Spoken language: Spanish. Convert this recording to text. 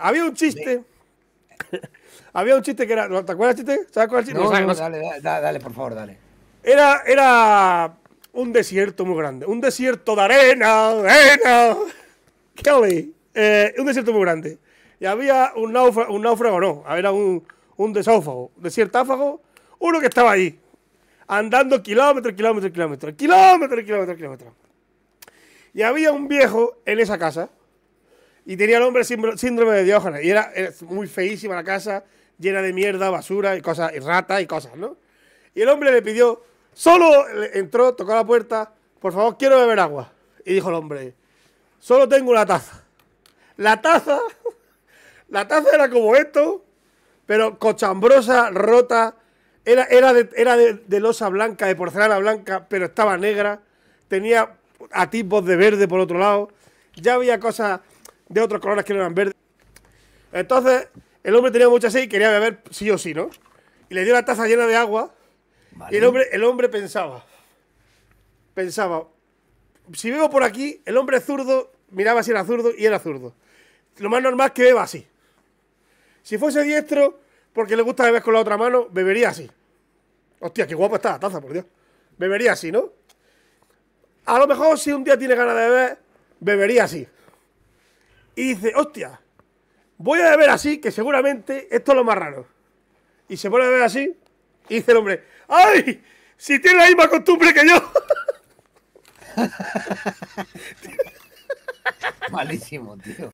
Había un chiste. Había un chiste que era. ¿Te acuerdas del chiste? ¿Sabes cuál chiste? No, no, dale, dale, dale, por favor, dale. Era, era un desierto muy grande. Un desierto de arena, arena. Kelly. Eh, un desierto muy grande. Y había un náufrago, un no, era un, un desófago, desiertáfago, uno que estaba ahí, andando kilómetro, kilómetro, kilómetro Kilómetro, kilómetro, kilómetro Y había un viejo en esa casa y tenía el hombre síndrome de Diógenes. Y era, muy feísima la casa, llena de mierda, basura y cosas, y ratas y cosas, ¿no? Y el hombre le pidió, solo entró, tocó la puerta, por favor, quiero beber agua. Y dijo el hombre, solo tengo una taza. La taza, la taza era como esto, pero cochambrosa, rota, era, era, de, era de, de losa blanca, de porcelana blanca, pero estaba negra, tenía a tipos de verde por otro lado, ya había cosas de otros colores que no eran verdes. Entonces, el hombre tenía mucha sed y quería beber sí o sí, ¿no? Y le dio la taza llena de agua. Y el hombre, el hombre pensaba, pensaba, si bebo por aquí, el hombre zurdo miraba si era zurdo y era zurdo. Lo más normal es que beba así. Si fuese diestro, porque le gusta beber con la otra mano, bebería así. Hostia, qué guapa está la taza, por Dios. Bebería así, ¿no? A lo mejor si un día tiene ganas de beber, bebería así y dice, hostia, voy a ver así, que seguramente esto es lo más raro. Y se pone a ver así y dice el hombre, ¡ay! Si tiene la misma costumbre que yo. Malísimo, tío.